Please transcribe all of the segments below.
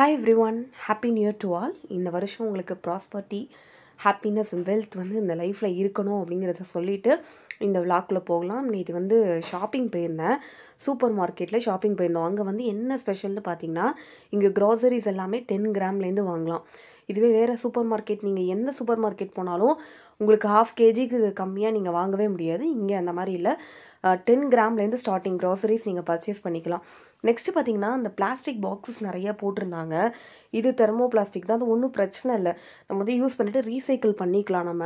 hi every one happy new year to all இந்த வருஷம் உங்களுக்கு ப்ராஸ்பர்ட்டி ஹாப்பினஸ் வெல்த் வந்து இந்த லைஃப்பில் இருக்கணும் அப்படிங்கிறத சொல்லிவிட்டு இந்த விளாக்கில் போகலாம் நேற்று வந்து ஷாப்பிங் போயிருந்தேன் சூப்பர் மார்க்கெட்டில் ஷாப்பிங் போயிருந்தோம் அங்கே வந்து என்ன ஸ்பெஷல்னு பார்த்தீங்கன்னா இங்கே க்ராசரிஸ் எல்லாமே டென் கிராம்லேருந்து வாங்கலாம் இதுவே வேறு சூப்பர் மார்க்கெட் நீங்கள் எந்த சூப்பர் மார்க்கெட் போனாலும் உங்களுக்கு ஹாஃப் கேஜிக்கு கம்மியாக நீங்கள் வாங்கவே முடியாது இங்கே அந்த மாதிரி இல்லை டென் கிராம்லேருந்து ஸ்டார்டிங் க்ராசரிஸ் நீங்கள் பர்ச்சேஸ் பண்ணிக்கலாம் நெக்ஸ்ட்டு பார்த்தீங்கன்னா அந்த பிளாஸ்டிக் பாக்ஸஸ் நிறையா போட்டிருந்தாங்க இது தெர்மோ பிளாஸ்டிக் தான் அது ஒன்றும் பிரச்சனை இல்லை நம்ம வந்து யூஸ் பண்ணிவிட்டு ரீசைக்கிள் பண்ணிக்கலாம் நம்ம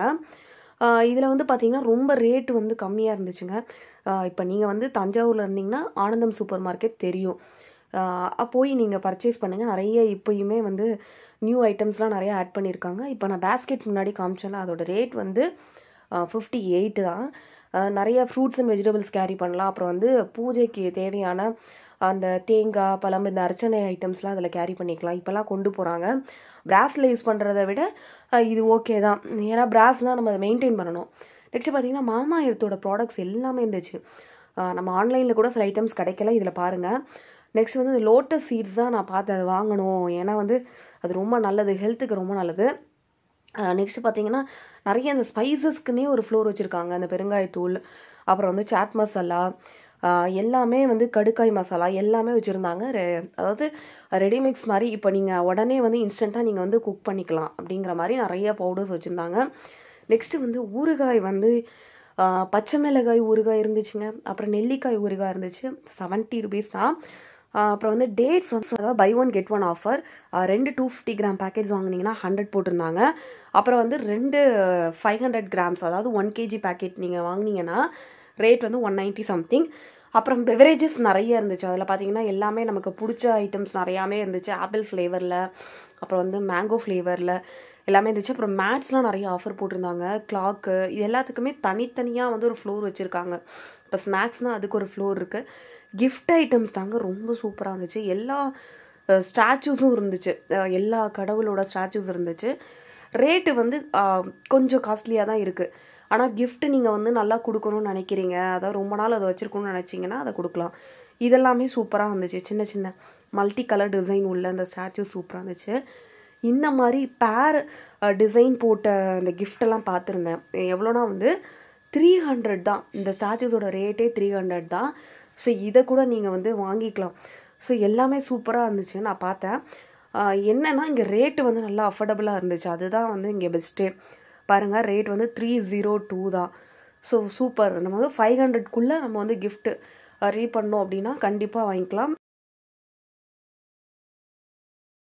இதில் வந்து பார்த்திங்கன்னா ரொம்ப ரேட்டு வந்து கம்மியாக இருந்துச்சுங்க இப்போ நீங்கள் வந்து தஞ்சாவூரில் இருந்தீங்கன்னா ஆனந்தம் சூப்பர் மார்க்கெட் தெரியும் போய் நீங்கள் பர்ச்சேஸ் பண்ணுங்கள் நிறைய இப்போயுமே வந்து நியூ ஐட்டம்ஸ்லாம் நிறையா ஆட் பண்ணியிருக்காங்க இப்போ நான் பேஸ்கெட் முன்னாடி காமிச்சேன்னா அதோடய ரேட் வந்து ஃபிஃப்டி எயிட் தான் நிறைய ஃப்ரூட்ஸ் அண்ட் வெஜிடபிள்ஸ் கேரி பண்ணலாம் அப்புறம் வந்து பூஜைக்கு தேவையான அந்த தேங்காய் பழம் இந்த அர்ச்சனை ஐட்டம்ஸ்லாம் அதில் கேரி பண்ணிக்கலாம் இப்போல்லாம் கொண்டு போகிறாங்க பிராஸில் யூஸ் பண்ணுறத விட இது ஓகே தான் ஏன்னா பிராஸ்லாம் நம்ம அதை மெயின்டைன் பண்ணணும் நெக்ஸ்ட் பார்த்தீங்கன்னா மாமா எர்த்தோட ப்ராடக்ட்ஸ் எல்லாமே இருந்துச்சு நம்ம ஆன்லைனில் கூட சில ஐட்டம்ஸ் கிடைக்கல இதில் பாருங்கள் நெக்ஸ்ட் வந்து லோட்டஸ் சீட்ஸ் தான் நான் பார்த்து அதை வாங்கணும் ஏன்னா வந்து அது ரொம்ப நல்லது ஹெல்த்துக்கு ரொம்ப நல்லது நெக்ஸ்ட்டு பார்த்தீங்கன்னா நிறைய அந்த ஸ்பைசஸ்க்குன்னே ஒரு ஃப்ளோர் வச்சுருக்காங்க அந்த பெருங்காயத்தூள் அப்புறம் வந்து சாட் மசாலா எல்லாமே வந்து கடுக்காய் மசாலா எல்லாமே வச்சுருந்தாங்க ரெ அதாவது ரெடிமிக்ஸ் மாதிரி இப்போ நீங்கள் உடனே வந்து இன்ஸ்டண்ட்டாக நீங்கள் வந்து குக் பண்ணிக்கலாம் அப்படிங்கிற மாதிரி நிறைய பவுடர்ஸ் வச்சுருந்தாங்க நெக்ஸ்ட்டு வந்து ஊறுகாய் வந்து பச்சை மிளகாய் ஊறுகாய் இருந்துச்சுங்க அப்புறம் நெல்லிக்காய் ஊறுகாய் இருந்துச்சு செவன்ட்டி ருபீஸ் தான் அப்புறம் வந்து டேட்ஸ் வந்து அதாவது buy one get one offer ரெண்டு டூ ஃபிஃப்டி கிராம் பேக்கெட்ஸ் வாங்கினீங்கன்னா ஹண்ட்ரட் போட்டிருந்தாங்க அப்புறம் வந்து ரெண்டு ஃபைவ் ஹண்ட்ரட் கிராம்ஸ் அதாவது ஒன் கேஜி பேக்கெட் நீங்கள் வாங்கினீங்கன்னா ரேட் வந்து ஒன் நைன்ட்டி சம்திங் அப்புறம் பெவரேஜஸ் நிறைய இருந்துச்சு அதில் பார்த்தீங்கன்னா எல்லாமே நமக்கு பிடிச்ச ஐட்டம்ஸ் நிறையாமே இருந்துச்சு ஆப்பிள் ஃப்ளேவரில் அப்புறம் வந்து மேங்கோ ஃப்ளேவரில் எல்லாமே இருந்துச்சு அப்புறம் மேட்ஸ்லாம் நிறைய ஆஃபர் போட்டிருந்தாங்க கிளாக்கு இது எல்லாத்துக்குமே தனித்தனியாக வந்து ஒரு ஃப்ளோர் வச்சுருக்காங்க இப்போ ஸ்நாக்ஸ்னால் அதுக்கு ஒரு ஃப்ளோர் இருக்குது கிஃப்ட் ஐட்டம்ஸ் தாங்க ரொம்ப சூப்பராக இருந்துச்சு எல்லா ஸ்டாச்சூஸும் இருந்துச்சு எல்லா கடவுளோட ஸ்டாச்சூஸ் இருந்துச்சு ரேட்டு வந்து கொஞ்சம் காஸ்ட்லியாக தான் இருக்குது ஆனால் கிஃப்ட்டு நீங்கள் வந்து நல்லா கொடுக்கணும்னு நினைக்கிறீங்க அதாவது ரொம்ப நாள் அதை வச்சுருக்கணும்னு நினச்சிங்கன்னா அதை கொடுக்கலாம் இதெல்லாமே சூப்பராக இருந்துச்சு சின்ன சின்ன மல்டி கலர் டிசைன் உள்ள அந்த ஸ்டாச்சு சூப்பராக இருந்துச்சு இந்த மாதிரி பேர் டிசைன் போட்ட அந்த கிஃப்டெல்லாம் பார்த்துருந்தேன் எவ்வளோனா வந்து த்ரீ ஹண்ட்ரட் தான் இந்த ஸ்டாச்சுஸோட ரேட்டே த்ரீ ஹண்ட்ரட் தான் ஸோ இதை கூட நீங்கள் வந்து வாங்கிக்கலாம் ஸோ எல்லாமே சூப்பராக இருந்துச்சு நான் பார்த்தேன் என்னென்னா இங்கே ரேட்டு வந்து நல்லா அஃபோர்டபுளாக இருந்துச்சு அதுதான் வந்து இங்கே பெஸ்ட்டே பாருங்கள் ரேட் வந்து த்ரீ ஜீரோ டூ தான் ஸோ சூப்பர் நம்ம வந்து ஃபைவ் ஹண்ட்ரட்குள்ளே நம்ம வந்து கிஃப்ட்டு ரீ பண்ணோம் அப்படின்னா கண்டிப்பாக வாங்கிக்கலாம்